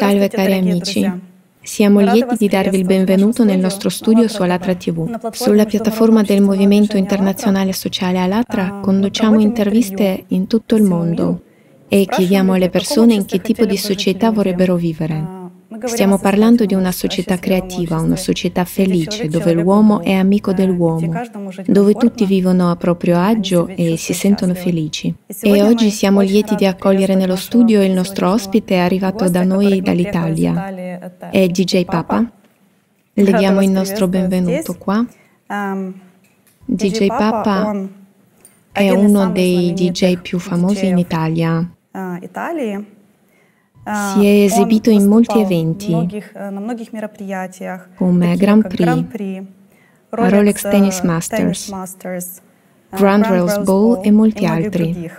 Salve cari amici, siamo lieti di darvi il benvenuto nel nostro studio su Alatra TV. Sulla piattaforma del Movimento Internazionale Sociale Alatra ah, conduciamo interviste in tutto il mondo e chiediamo alle persone in che tipo di società vorrebbero vivere. Ah, Stiamo parlando di una società creativa, una società felice, dove l'uomo è amico dell'uomo, dove tutti vivono a proprio agio e si sentono felici. E oggi siamo lieti di accogliere nello studio il nostro ospite arrivato da noi dall'Italia. Eh, è DJ Papa. Le certo, diamo il nostro benvenuto qua. DJ ehm, Papa è uno dei DJ più famosi in Italia. Ah, si è esibito in molti eventi, come Grand Prix, Rolex э, Tennis Masters, э, Grand Rose Bowl e molti altri.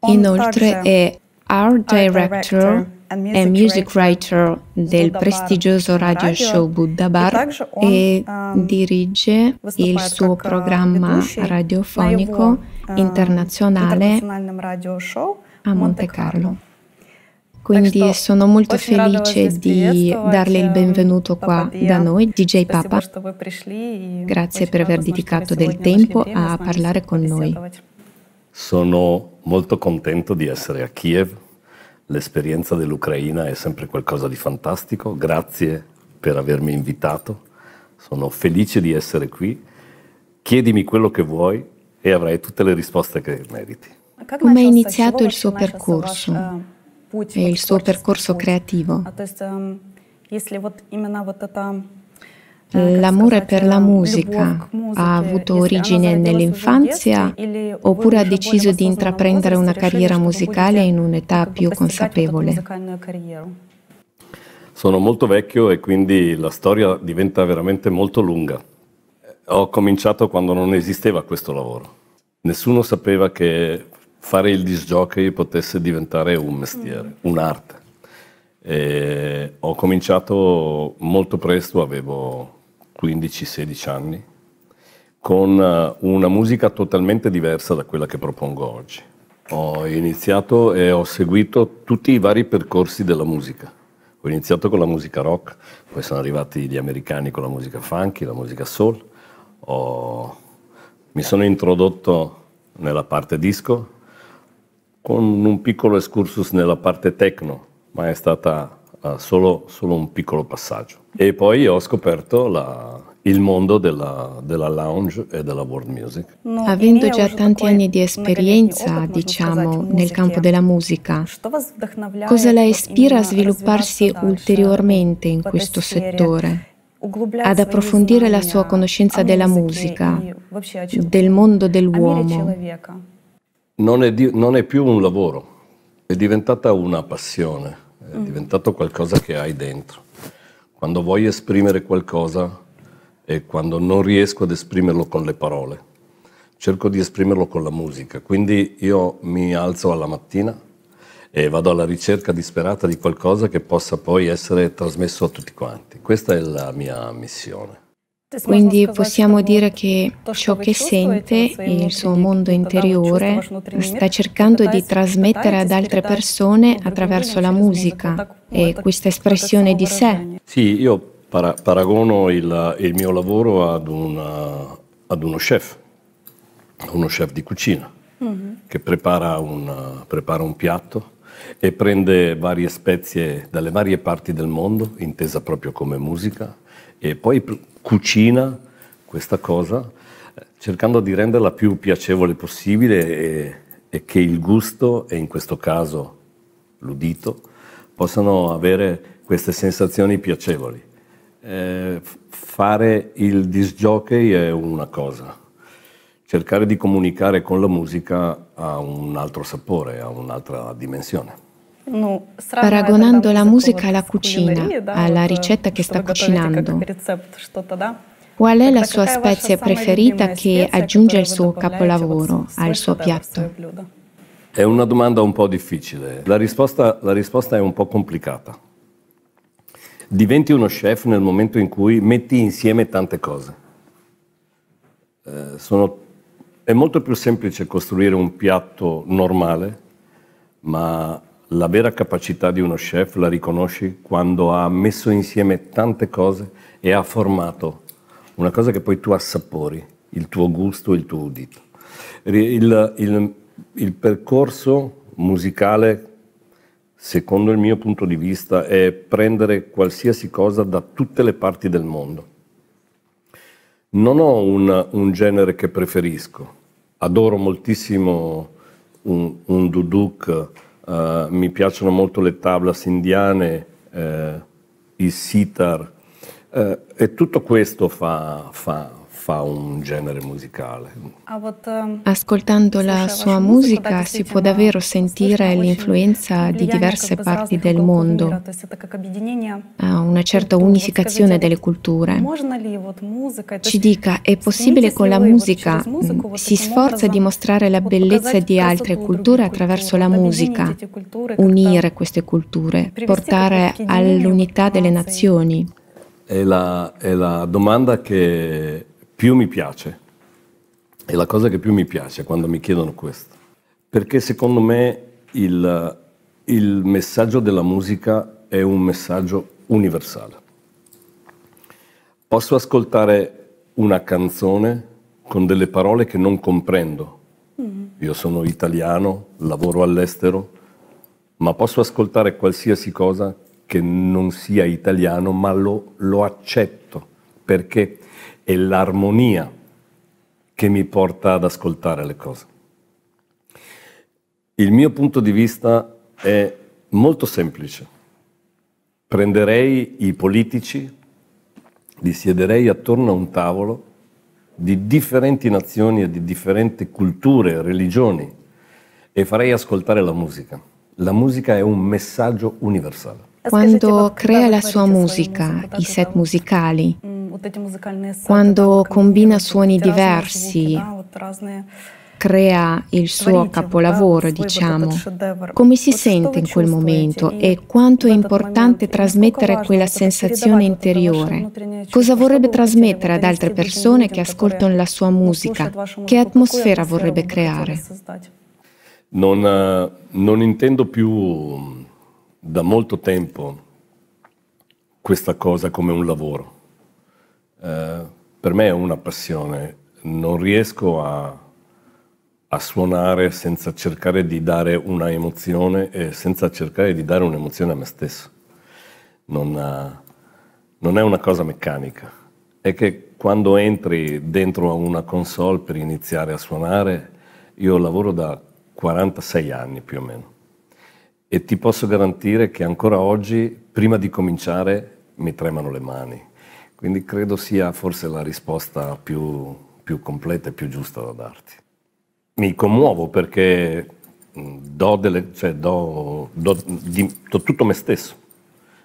Inoltre è Art Director e Music Writer del prestigioso radio show Buddha Bar e dirige il suo programma radiofonico internazionale a Monte Carlo. Quindi sono molto felice di darle il э, benvenuto qua da noi, DJ Papa. Grazie per aver dedicato del tempo a parlare con noi. Sono molto contento di essere a Kiev. L'esperienza dell'Ucraina è sempre qualcosa di fantastico. Grazie per avermi invitato. Sono felice di essere qui. Chiedimi quello che vuoi e avrai tutte le risposte che meriti. Come è iniziato il suo percorso? Э, e il suo percorso creativo. L'amore per la musica ha avuto origine nell'infanzia oppure ha deciso di intraprendere una carriera musicale in un'età più consapevole? Sono molto vecchio e quindi la storia diventa veramente molto lunga. Ho cominciato quando non esisteva questo lavoro. Nessuno sapeva che fare il disc jockey potesse diventare un mestiere, mm. un'arte. E ho cominciato molto presto, avevo 15-16 anni, con eh, una musica totalmente diversa da quella che propongo oggi. Ho iniziato e ho seguito tutti i vari percorsi della musica. Ho iniziato con la musica rock, poi sono arrivati gli americani con la musica funky, la musica soul. Ho... Mi sono introdotto nella parte disco, con un piccolo excursus nella parte tecno, ma è stata uh, solo, solo, un piccolo passaggio. E poi ho scoperto la, il mondo della, della, lounge e della world music. Avendo già tanti anni di esperienza, diciamo, nel campo della musica, cosa la ispira a svilupparsi ulteriormente in questo settore? ad approfondire la sua conoscenza della musica, del mondo dell'uomo, non è, di, non è più un lavoro, è diventata una passione, è mm. diventato qualcosa che hai dentro. Quando vuoi esprimere qualcosa e quando non riesco ad esprimerlo con le parole, cerco di esprimerlo con la musica. Quindi io mi alzo alla mattina e vado alla ricerca disperata di qualcosa che possa poi essere trasmesso a tutti quanti. Questa è la mia missione. Quindi possiamo dire che ciò che sente e il suo mondo interiore sta cercando di trasmettere ad altre persone attraverso la musica e questa espressione di sé. Sì, io para paragono il, il, mio lavoro ad, una, ad, uno chef, uno chef di cucina, mm-hmm. che prepara, una, prepara un piatto e prende varie spezie dalle varie parti del mondo, intesa proprio come musica, e poi cucina questa cosa cercando di renderla più piacevole possibile e, e che il gusto e in questo caso l'udito possano avere queste sensazioni piacevoli. Eh, fare il disc jockey è una cosa, cercare di comunicare con la musica ha un altro sapore, ha un'altra dimensione paragonando la musica alla cucina, alla э, ricetta che sta cucinando. Qual è la sua spezia preferita che aggiunge il suo capolavoro, al suo piatto? È una domanda un po' difficile. La risposta, la risposta è un po' complicata. Diventi uno chef nel momento in cui metti insieme tante cose. Eh, sono, è molto più semplice costruire un piatto normale, ma la vera capacità di uno chef la riconosci quando ha messo insieme tante cose e ha formato una cosa che poi tu assapori, il tuo gusto il tuo udito. Il, il, il percorso musicale, secondo il mio punto di vista, è prendere qualsiasi cosa da tutte le parti del mondo. Non ho un, un genere che preferisco. Adoro moltissimo un, un duduk Uh, mi piacciono molto le tablas indiane, eh, il sitar, eh, e tutto questo fa, fa, fa un genere musicale. Mm, Ascoltando la sua musica si può davvero sentire l'influenza di diverse parti del mondo, una certa unificazione delle culture. Ci dica, è possibile con la musica, si sforza di mostrare la bellezza di altre culture attraverso la musica, unire queste culture, portare all'unità delle nazioni. È la, è la, domanda che più mi piace. È la cosa che più mi piace quando mi chiedono questo. Perché secondo me il, il messaggio della musica è un messaggio universale. Posso ascoltare una canzone con delle parole che non comprendo. Mm-hmm. Io sono italiano, lavoro all'estero, ma posso ascoltare qualsiasi cosa che non sia italiano, ma lo, lo accetto perché è l'armonia che mi porta ad ascoltare le cose. Il mio punto di vista è molto semplice. Prenderei i politici, li siederei attorno a un tavolo di differenti nazioni e di differenti culture, religioni e farei ascoltare la musica. La musica è un messaggio universale quando crea la sua musica, i set musicali, quando combina suoni diversi, crea il suo capolavoro, diciamo, come si sente in quel momento e quanto è importante trasmettere quella sensazione interiore, cosa vorrebbe trasmettere ad altre persone che ascoltano la sua musica, che atmosfera vorrebbe creare. Non, э, non intendo più da molto tempo questa cosa come un lavoro. Eh, per me è una passione, non riesco a, a, suonare senza cercare di dare una emozione e senza cercare di dare un'emozione a me stesso. Non, ha, eh, non è una cosa meccanica, è che quando entri dentro a una console per iniziare a suonare, io lavoro da 46 anni più o meno e ti posso garantire che ancora oggi, prima di cominciare, mi tremano le mani. Quindi credo sia forse la risposta più, più completa e più giusta da darti. Mi commuovo perché mm, do, delle, cioè do, do, di, do tutto me stesso.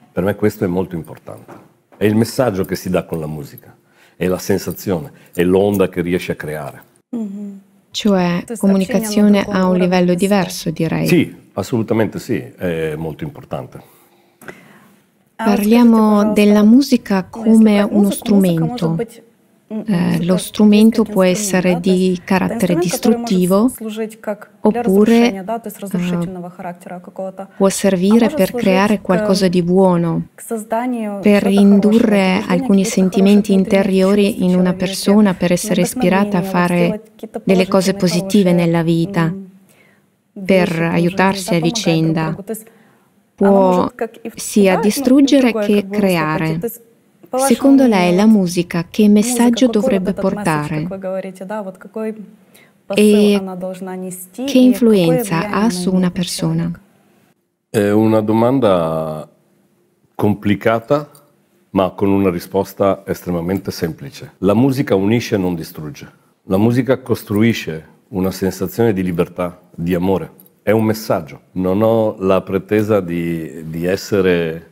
Per me questo è molto importante. È il messaggio che si dà con la musica, è la sensazione, è l'onda che riesci a creare. Mm-hmm. Cioè comunicazione a un livello diverso, direi. Sì, Assolutamente sì, è molto importante. Ah, Parliamo della musica come uno strumento. Mm, eh, lo strumento può essere di carattere distruttivo cioè, oppure eh, può ah, servire per creare qualcosa ehm, di buono, per cioè, indurre alcuni sentimenti interiori in una persona, per essere ispirata a fare delle cose positive nella vita. Mm per aiutarsi a vicenda. Può sia distruggere che creare. Secondo lei la musica che messaggio dovrebbe portare? E che influenza ha su una persona? È una domanda complicata, ma con una risposta estremamente semplice. La musica unisce e non distrugge. La musica costruisce una sensazione di libertà, di amore. È un messaggio. Non ho la pretesa di, di essere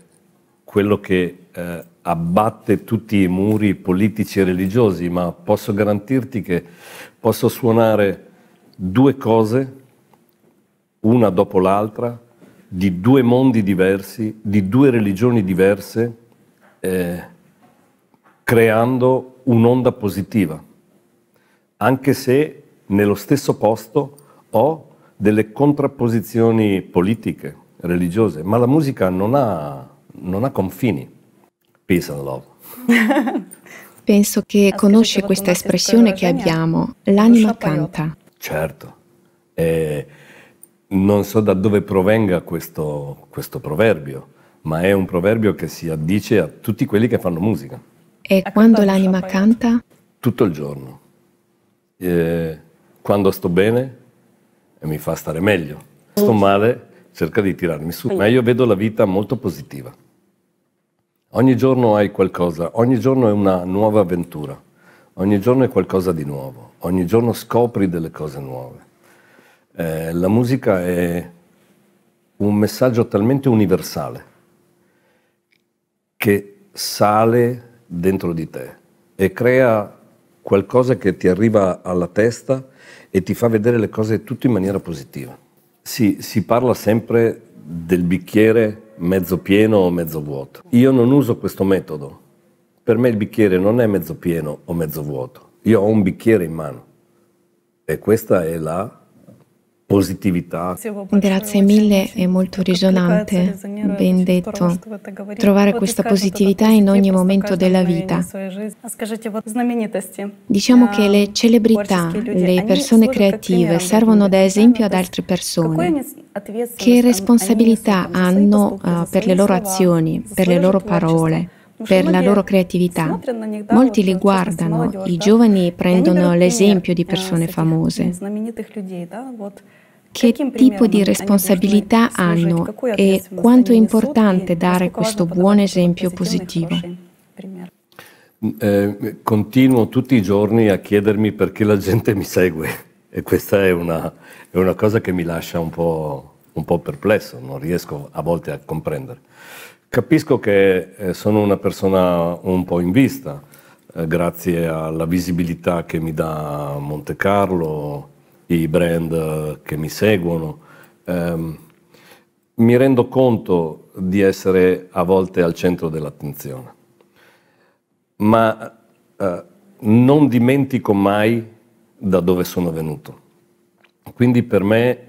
quello che eh, abbatte tutti i muri politici e religiosi, ma posso garantirti che posso suonare due cose, una dopo l'altra, di due mondi diversi, di due religioni diverse, eh, creando un'onda positiva, anche se nello stesso posto o delle contrapposizioni politiche, religiose, ma la musica non ha, non ha confini. Peace and love. Penso che ah, conosci questa espressione che abbiamo, l'anima canta. Certo, eh, non so da dove provenga questo, questo proverbio, ma è un proverbio che si addice a tutti quelli che fanno musica. E ecco, quando l'anima canta? Tutto il giorno. Eh, quando sto bene mi fa stare meglio. Sto male, cerca di tirarmi su. Ma io vedo la vita molto positiva. Ogni giorno hai qualcosa, ogni giorno è una nuova avventura, ogni giorno è qualcosa di nuovo, ogni giorno scopri delle cose nuove. Eh, la musica è un messaggio talmente universale che sale dentro di te e crea qualcosa che ti arriva alla testa e ti fa vedere le cose tutte in maniera positiva. Si, si parla sempre del bicchiere mezzo pieno o mezzo vuoto. Io non uso questo metodo. Per me il bicchiere non è mezzo pieno o mezzo vuoto. Io ho un bicchiere in mano e questa è la positività. Grazie mille, è molto risonante, ben detto, trovare questa positività in ogni momento della vita. Diciamo che le celebrità, le persone creative servono da esempio ad altre persone. Che responsabilità hanno eh, per le loro azioni, per le loro parole? per la loro creatività. Molti li э, guardano, i giovani prendono l'esempio di э, persone famose. Che tipo di responsabilità hanno e quanto è importante dare questo buon esempio positivo? Eh, continuo tutti i giorni a chiedermi perché la gente mi segue e questa è una, è una cosa che mi lascia un po', un po' perplesso, non riesco a volte a comprendere. Capisco che eh, sono una persona un po' in vista, eh, grazie alla visibilità che mi dà Monte Carlo, i brand eh, che mi seguono. Ehm, mi rendo conto di essere a volte al centro dell'attenzione, ma non dimentico mai da dove sono venuto. Quindi per me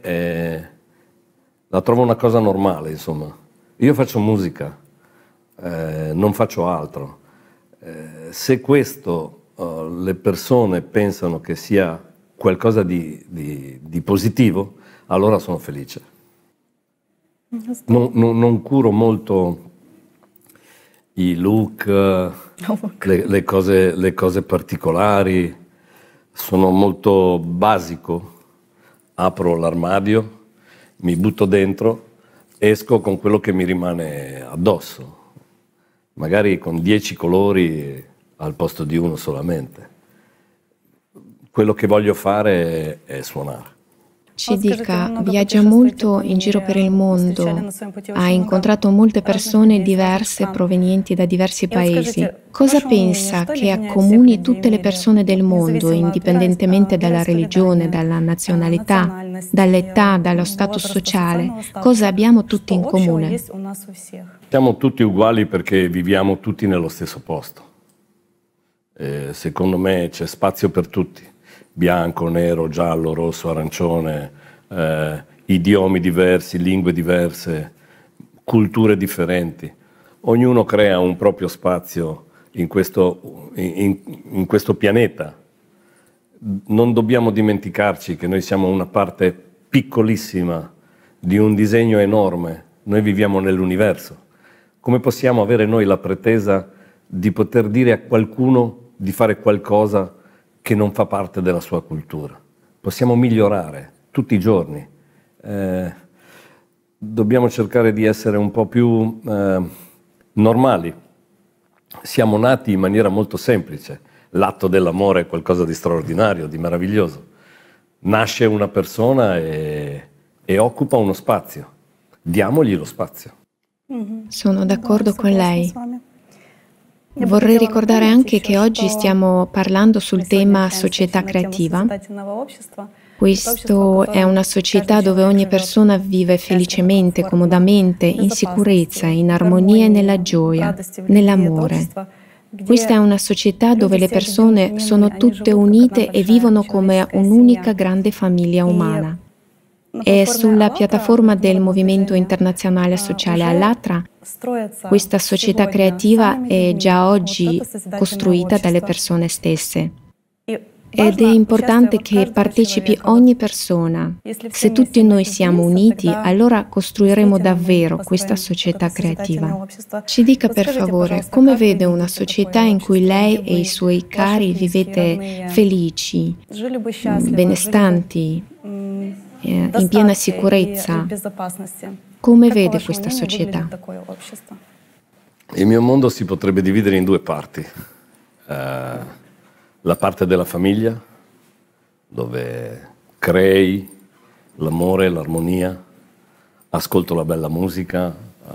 la trovo una cosa normale, insomma io faccio musica, eh, non faccio altro. Eh, se questo eh, le persone pensano che sia qualcosa di, di, di positivo, allora sono felice. Non, non, non curo molto i look, le, le, cose, le cose particolari, sono molto basico. Apro l'armadio, mi butto dentro esco con quello che mi rimane addosso, magari con dieci colori al posto di uno solamente. Quello che voglio fare è suonare ci dica, viaggia molto in giro eh, per il mondo, ha incontrato molte persone diverse provenienti da diversi paesi. Cioè, Cosa pensa che accomuni tutte le persone del mondo, indipendentemente dalla religione, dalla nazionalità, dall'età, dallo status sociale? Cosa abbiamo tutti in cioè, comune? Siamo tutti uguali perché viviamo tutti nello stesso posto. Eh, secondo me c'è spazio per tutti bianco, nero, giallo, rosso, arancione, eh, idiomi diversi, lingue diverse, culture differenti. Ognuno crea un proprio spazio in questo, in, in questo pianeta. Non dobbiamo dimenticarci che noi siamo una parte piccolissima di un disegno enorme. Noi viviamo nell'universo. Come possiamo avere noi la pretesa di poter dire a qualcuno di fare qualcosa che non fa parte della sua cultura. Possiamo migliorare tutti i giorni. Eh, dobbiamo cercare di essere un po' più eh, normali. Siamo nati in maniera molto semplice. L'atto dell'amore è qualcosa di straordinario, di meraviglioso. Nasce una persona e, e occupa uno spazio. Diamogli lo spazio. Sono d'accordo con lei. Vorrei ricordare anche che oggi stiamo parlando sul tema società creativa. Questa è una società dove ogni persona vive felicemente, comodamente, in sicurezza, in armonia e nella gioia, nell'amore. Questa è una società dove le persone sono tutte unite e vivono come un'unica grande famiglia umana e sulla piattaforma del Movimento Internazionale Sociale cioè, all'Atra, questa società creativa è già oggi costruita dalle persone stesse. Ed è importante che partecipi ogni persona. Se tutti noi siamo uniti, allora costruiremo davvero questa società creativa. Ci dica per favore come vede una società in cui lei e i suoi cari vivete felici, benestanti, mm, in piena sicurezza. Come vede questa società? Il mio mondo si potrebbe dividere in due parti. Uh, la parte della famiglia, dove crei l'amore, l'armonia, ascolto la bella musica, uh,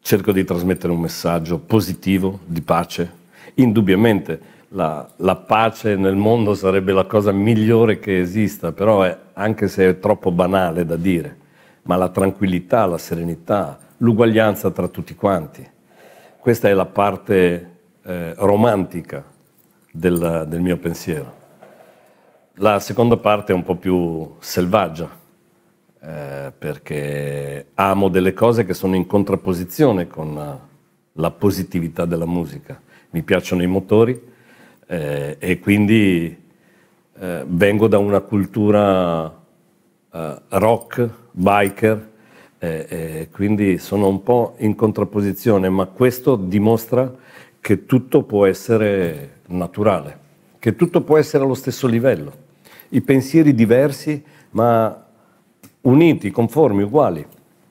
cerco di trasmettere un messaggio positivo, di pace. Indubbiamente la, la, pace nel mondo sarebbe la cosa migliore che esista, però è, anche se è troppo banale da dire, ma la tranquillità, la serenità, l'uguaglianza tra tutti quanti. Questa è la parte eh, romantica del, del mio pensiero. La seconda parte è un po' più selvaggia, eh, perché amo delle cose che sono in contrapposizione con eh, la positività della musica. Mi piacciono i motori, eh, e quindi eh, vengo da una cultura eh, rock, biker, eh, eh, quindi sono un po' in contrapposizione, ma questo dimostra che tutto può essere naturale, che tutto può essere allo stesso livello, i pensieri diversi ma uniti, conformi, uguali.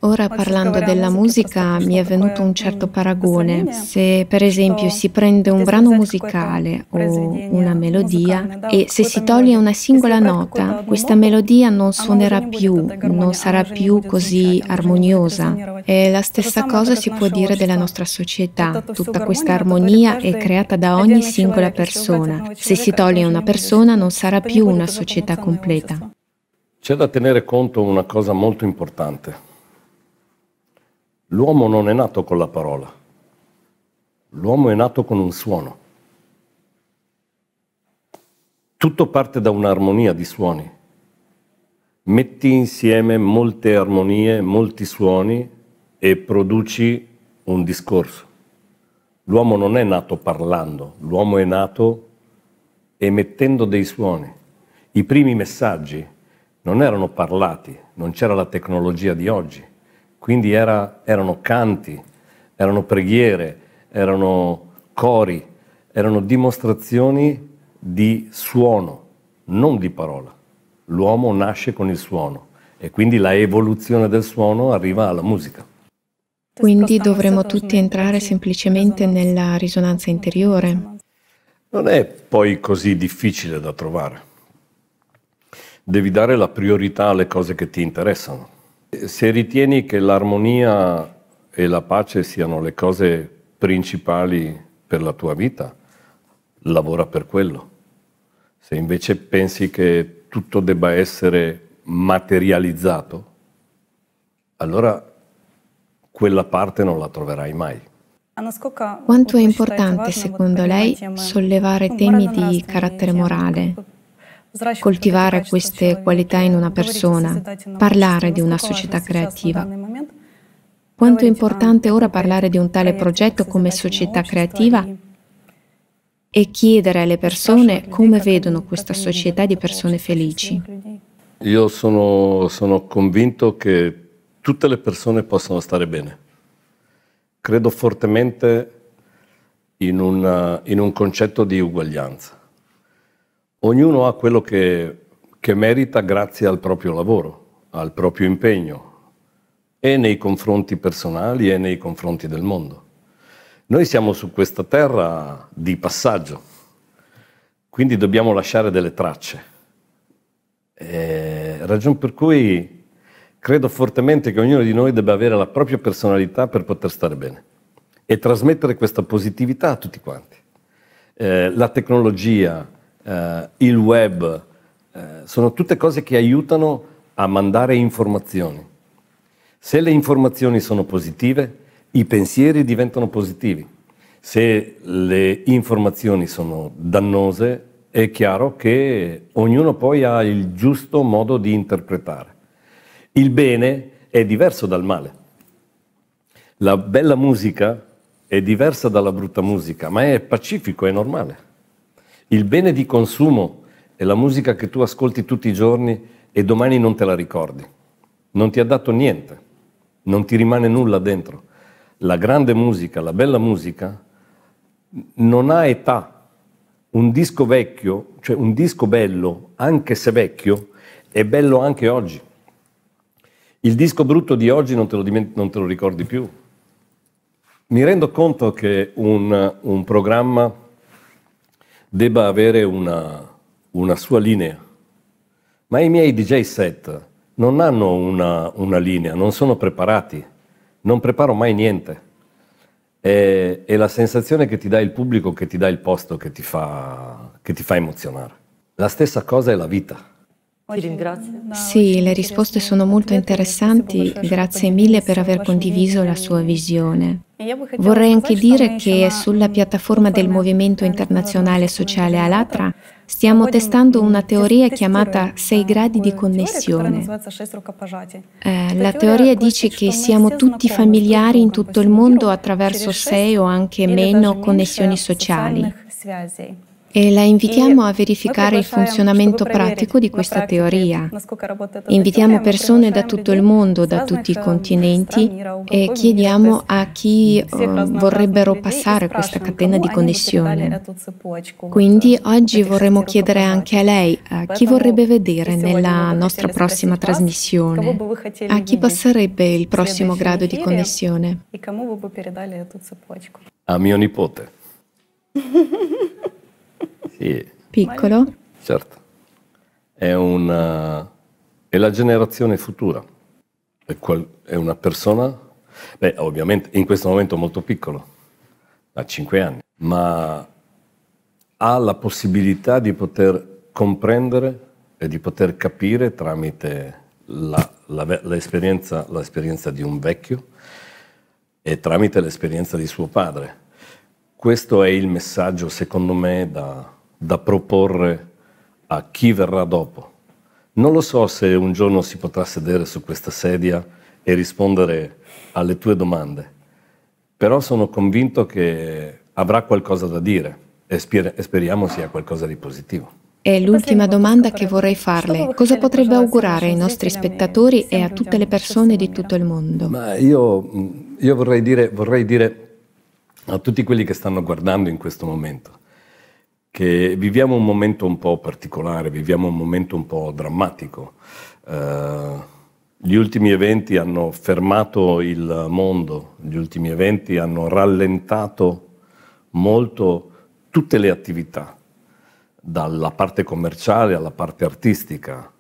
Ora parlando della musica mi è venuto un certo paragone. Se per esempio si prende un brano musicale o una melodia e se si toglie una singola nota, questa melodia non suonerà più, non sarà più così armoniosa. E la stessa cosa si può dire della nostra società. Tutta questa armonia è creata da ogni singola persona. Se si toglie una persona non sarà più una società completa. C'è da tenere conto una cosa molto importante L'uomo non è nato con la parola, l'uomo è nato con un suono. Tutto parte da un'armonia di suoni. Metti insieme molte armonie, molti suoni e produci un discorso. L'uomo non è nato parlando, l'uomo è nato emettendo dei suoni. I primi messaggi non erano parlati, non c'era la tecnologia di oggi quindi era, erano canti, erano preghiere, erano cori, erano dimostrazioni di suono, non di parola. L'uomo nasce con il suono e quindi la evoluzione del suono arriva alla musica. Quindi dovremmo tutti entrare semplicemente nella risonanza interiore. Non è poi così difficile da trovare. Devi dare la priorità alle cose che ti interessano. Se ritieni che l'armonia e la pace siano le cose principali per la tua vita, lavora per quello. Se invece pensi che tutto debba essere materializzato, allora quella parte non la troverai mai. Quanto è importante, secondo lei, sollevare temi di carattere morale, coltivare queste qualità in una persona, parlare di una società creativa. Quanto è importante ora parlare di un tale progetto come società creativa e chiedere alle persone come vedono questa società di persone felici. Io sono, sono convinto che tutte le persone possano stare bene. Credo fortemente in, una, in un concetto di uguaglianza Ognuno ha quello che, che merita grazie al proprio lavoro, al proprio impegno e nei confronti personali e nei confronti del mondo. Noi siamo su questa terra di passaggio, quindi dobbiamo lasciare delle tracce. E ragion per cui credo fortemente che ognuno di noi debba avere la propria personalità per poter stare bene e trasmettere questa positività a tutti quanti. Eh, la tecnologia, eh, il web, eh, sono tutte cose che aiutano a mandare informazioni. Se le informazioni sono positive, i pensieri diventano positivi. Se le informazioni sono dannose, è chiaro che ognuno poi ha il giusto modo di interpretare. Il bene è diverso dal male. La bella musica è diversa dalla brutta musica, ma è pacifico, è normale. Il bene di consumo è la musica che tu ascolti tutti i giorni e domani non te la ricordi. Non ti ha dato niente, non ti rimane nulla dentro. La grande musica, la bella musica, non ha età. Un disco vecchio, cioè un disco bello, anche se vecchio, è bello anche oggi. Il disco brutto di oggi non te lo, diment- non te lo ricordi più. Mi rendo conto che un, un programma debba avere una, una sua linea. Ma i miei DJ set non hanno una, una linea, non sono preparati, non preparo mai niente. È, è, la sensazione che ti dà il pubblico, che ti dà il posto, che ti, fa, che ti fa emozionare. La stessa cosa è la vita. Ti ringrazio. Sì, le risposte sono molto interessanti, grazie mille per aver condiviso la sua visione. Vorrei anche dire che sulla piattaforma del Movimento Internazionale Sociale Alatra stiamo testando una teoria chiamata Sei gradi di connessione. Eh, la teoria dice che siamo tutti familiari in tutto il mondo attraverso sei o anche meno connessioni sociali e la invitiamo a verificare il funzionamento pratico di questa teoria. Invitiamo persone da tutto il mondo, da tutti i continenti e chiediamo a chi ehm, vorrebbero passare questa catena di connessione. Quindi oggi vorremmo chiedere anche a lei a chi vorrebbe vedere nella nostra prossima trasmissione, a chi passerebbe il prossimo grado di connessione. A mio nipote. Sì. Piccolo? Certo. È, una, eh, è la generazione futura. È, qual, è una persona, beh, ovviamente in questo momento molto piccolo, ha 5 anni, ma ha la possibilità di poter comprendere e di poter capire tramite la, la, l'esperienza, l'esperienza di un vecchio e tramite l'esperienza di suo padre questo è il messaggio, secondo me, da, da proporre a chi verrà dopo. Non lo so se un giorno si potrà sedere su questa sedia e rispondere alle tue domande, però sono convinto che avrà qualcosa da dire e, sper- e speriamo sia qualcosa di positivo. È l'ultima domanda che vorrei farle. Cosa potrebbe augurare ai nostri spettatori e a tutte le persone di tutto il mondo? Io, io, vorrei dire, vorrei dire a tutti quelli che stanno guardando in questo momento, che viviamo un momento un po' particolare, viviamo un momento un po' drammatico. Uh, gli ultimi eventi hanno fermato il mondo, gli ultimi eventi hanno rallentato molto tutte le attività, dalla parte commerciale alla parte artistica.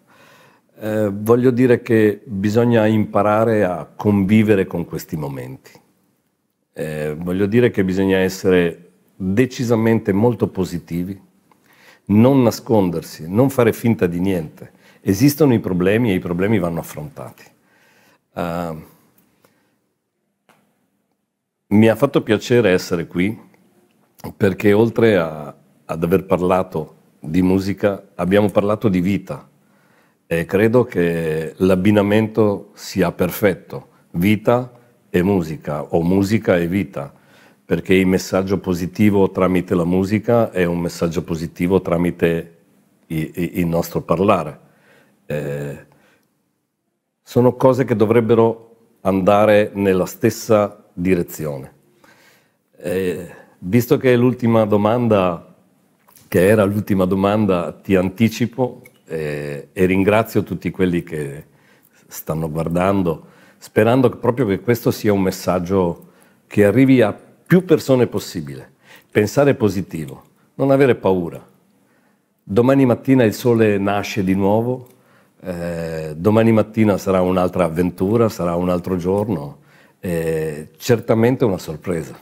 Eh, voglio dire che bisogna imparare a convivere con questi momenti eh, voglio dire che bisogna essere decisamente molto positivi, non nascondersi, non fare finta di niente. Esistono i problemi e i problemi vanno affrontati. Uh, mi ha fatto piacere essere qui perché oltre a, ad aver parlato di musica abbiamo parlato di vita e credo che l'abbinamento sia perfetto. Vita, e musica o musica e vita, perché il messaggio positivo tramite la musica è un messaggio positivo tramite il nostro parlare. Eh, sono cose che dovrebbero andare nella stessa direzione. Eh, visto che è l'ultima domanda, che era l'ultima domanda, ti anticipo eh, e ringrazio tutti quelli che stanno guardando sperando proprio che questo sia un messaggio che arrivi a più persone possibile. Pensare positivo, non avere paura. Domani mattina il sole nasce di nuovo, eh, domani mattina sarà un'altra avventura, sarà un altro giorno, eh, certamente una sorpresa.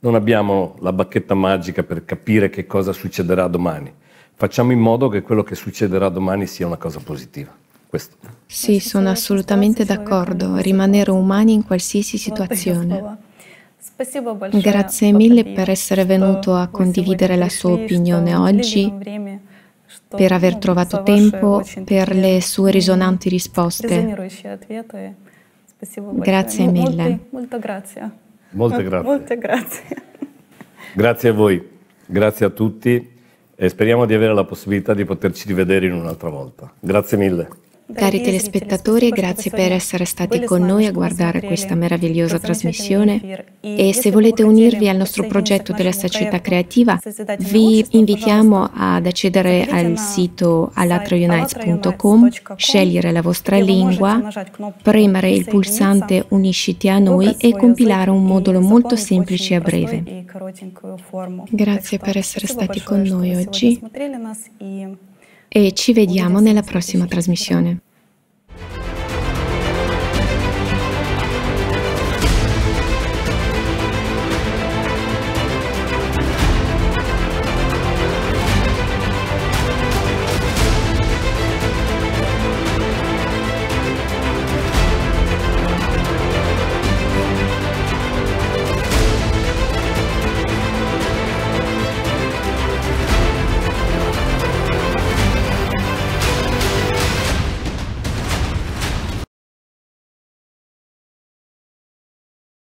Non abbiamo la bacchetta magica per capire che cosa succederà domani. Facciamo in modo che quello che succederà domani sia una cosa positiva questo. Sì, sono assolutamente d'accordo, rimanere umani in qualsiasi situazione. Grazie mille per essere venuto a condividere la sua opinione oggi, per aver trovato tempo, per le sue risonanti risposte. Grazie mille. Molte grazie. Molte Grazie a voi, grazie a tutti e speriamo di avere la possibilità di poterci rivedere in un'altra volta. Grazie mille. Cari telespettatori, grazie per essere stati con noi a guardare questa meravigliosa trasmissione e se volete unirvi al nostro progetto della società creativa vi invitiamo ad accedere al sito alatrounites.com, scegliere la vostra lingua, premere il pulsante Unisciti a noi e compilare un modulo molto semplice e breve. Grazie ecco, per essere stati con noi oggi e ci vediamo nella prossima trasmissione.